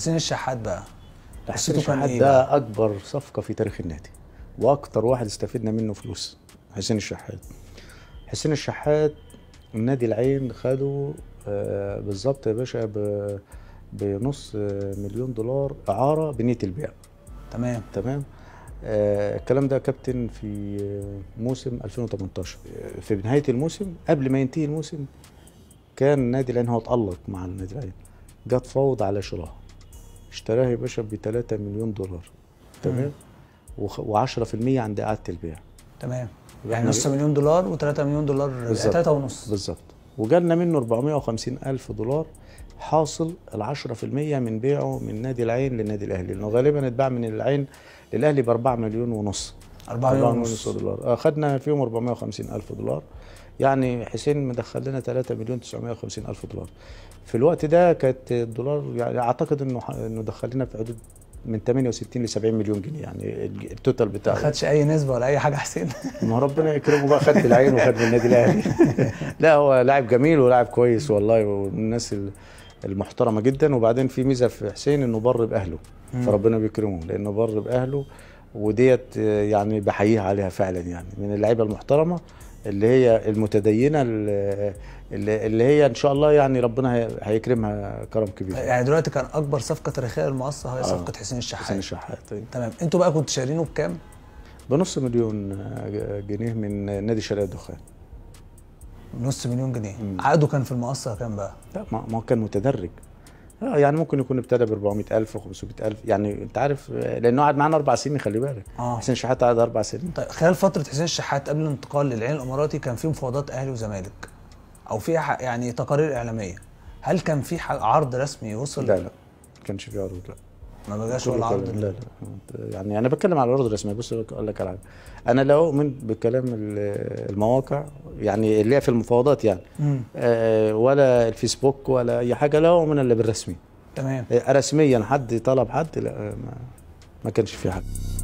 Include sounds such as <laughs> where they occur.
حسين الشحات بقى حسين الشحات إيه ده اكبر صفقه في تاريخ النادي واكتر واحد استفدنا منه فلوس حسين الشحات حسين الشحات النادي العين خده آه، بالظبط يا باشا بنص مليون دولار اعاره بنيه البيع تمام تمام آه، الكلام ده كابتن في موسم 2018 في نهايه الموسم قبل ما ينتهي الموسم كان نادي العين هو اتألق مع النادي العين جت فوض على شراه اشتراها يا باشا ب 3 مليون دولار تمام و10% عند اعاده البيع تمام يعني, يعني نص مليون دولار و3 مليون دولار 3 ونص بالظبط وجالنا منه 450 الف دولار حاصل ال 10% من بيعه من نادي العين للنادي الاهلي لانه غالبا اتباع من العين للاهلي ب 4 مليون ونص 4 أيوة، مليون ونص دولار اخذنا آه، فيهم 450 الف دولار يعني حسين مدخل لنا 3 مليون 950 الف دولار في الوقت ده كانت الدولار يعني اعتقد انه انه دخل لنا في حدود من 68 ل 70 مليون جنيه يعني التوتال بتاعه ما خدش اي نسبه ولا اي حاجه حسين <laughs> ما ربنا يكرمه بقى خد العين وخد من النادي الاهلي <laughs> لا هو لاعب جميل ولاعب كويس والله ومن الناس المحترمه جدا وبعدين في ميزه في حسين انه بر باهله فربنا بيكرمه لانه بر باهله وديت آه، يعني بحييها عليها فعلا يعني من اللعيبه المحترمه اللي هي المتدينه آه، اللي هي ان شاء الله يعني ربنا هيكرمها كرم كبير يعني دلوقتي كان اكبر صفقه تاريخيه للمقصه هي آه، صفقه آه. حسين الشحات حسين الشحات طيب. تمام انتوا بقى كنتوا شارينه بكام؟ بنص مليون جنيه من نادي شارع الدخان نص مليون جنيه عقده كان في المقصه كام بقى؟ لا ما هو كان متدرج اه يعني ممكن يكون ابتدى ب 400000 500000 يعني انت عارف لانه قعد معانا اربع سنين خلي بالك آه. حسين الشحات قعد اربع سنين طيب خلال فتره حسين الشحات قبل الانتقال للعين الاماراتي كان في مفاوضات اهلي وزمالك او في يعني تقارير اعلاميه هل كان في عرض رسمي وصل؟ لا لا ما كانش في عروض لا ما بقاش ولا عرض لا لا يعني انا بتكلم على العروض الرسميه بص اقول لك على انا لا اؤمن بكلام المواقع يعني اللي هي في المفاوضات يعني آه ولا الفيسبوك ولا اي حاجه لا اؤمن الا بالرسمي تمام آه، رسميا حد طلب حد لا ما, ما كانش في حاجه